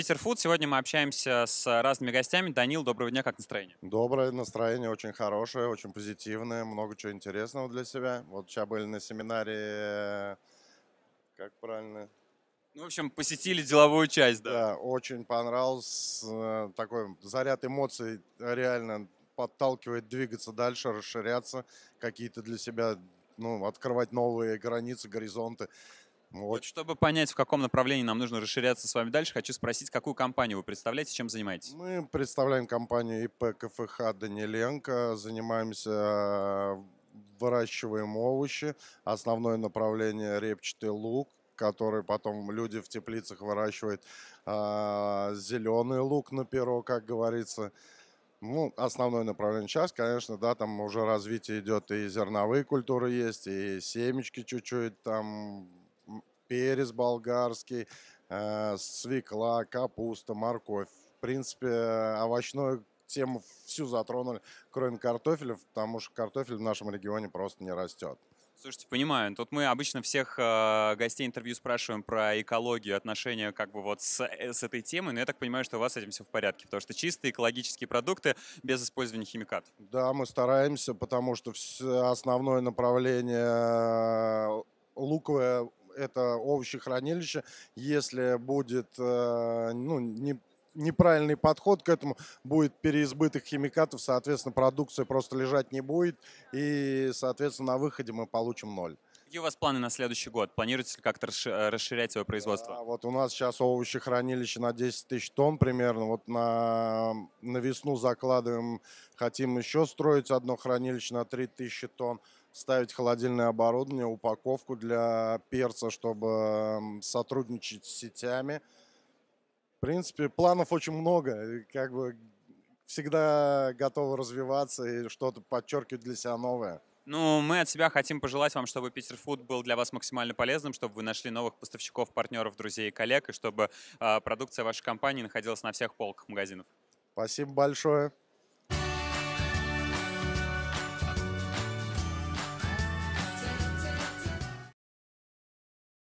Питер Фуд. Сегодня мы общаемся с разными гостями. Данил, доброго дня, как настроение? Доброе настроение, очень хорошее, очень позитивное, много чего интересного для себя. Вот сейчас были на семинаре, как правильно? Ну, в общем, посетили деловую часть, да? Да, очень понравилось. Э, такой заряд эмоций реально подталкивает двигаться дальше, расширяться, какие-то для себя, ну, открывать новые границы, горизонты. Ну э, вот. Чтобы понять, в каком направлении нам нужно расширяться с вами дальше, хочу спросить, какую компанию вы представляете, чем занимаетесь? Мы представляем компанию ИП КФХ Даниленко, занимаемся э, выращиваем овощи, основное направление репчатый лук, который потом люди в теплицах выращивают, э, зеленый лук на перо, как говорится. Ну, основное направление сейчас, конечно, да, там уже развитие идет, и зерновые культуры есть, и семечки чуть-чуть там перец болгарский, э, свекла, капуста, морковь. В принципе, э, овощную тему всю затронули, кроме картофеля, потому что картофель в нашем регионе просто не растет. Слушайте, понимаю. Тут мы обычно всех э, гостей интервью спрашиваем про экологию, отношения как бы вот с, э, с этой темой, но я так понимаю, что у вас с этим все в порядке, потому что чистые экологические продукты без использования химикатов. Да, мы стараемся, потому что основное направление луковое это овощехранилище. Если будет э, ну, не неправильный подход к этому, будет переизбыток химикатов, соответственно, продукция просто лежать не будет, и, соответственно, на выходе мы получим ноль. Какие у вас планы на следующий год? Планируете ли как-то э, расширять свое производство? Да, вот у нас сейчас овощехранилище на 10 тысяч тонн примерно. Вот на, на весну закладываем, хотим еще строить одно хранилище на 3 тысячи тонн ставить холодильное оборудование, упаковку для перца, чтобы сотрудничать с сетями. В принципе, планов очень много. Как бы всегда готовы развиваться и что-то подчеркивать для себя новое. Ну, мы от себя хотим пожелать вам, чтобы Питерфуд был для вас максимально полезным, чтобы вы нашли новых поставщиков, партнеров, друзей и коллег, и чтобы э, продукция вашей компании находилась на всех полках магазинов. Спасибо большое.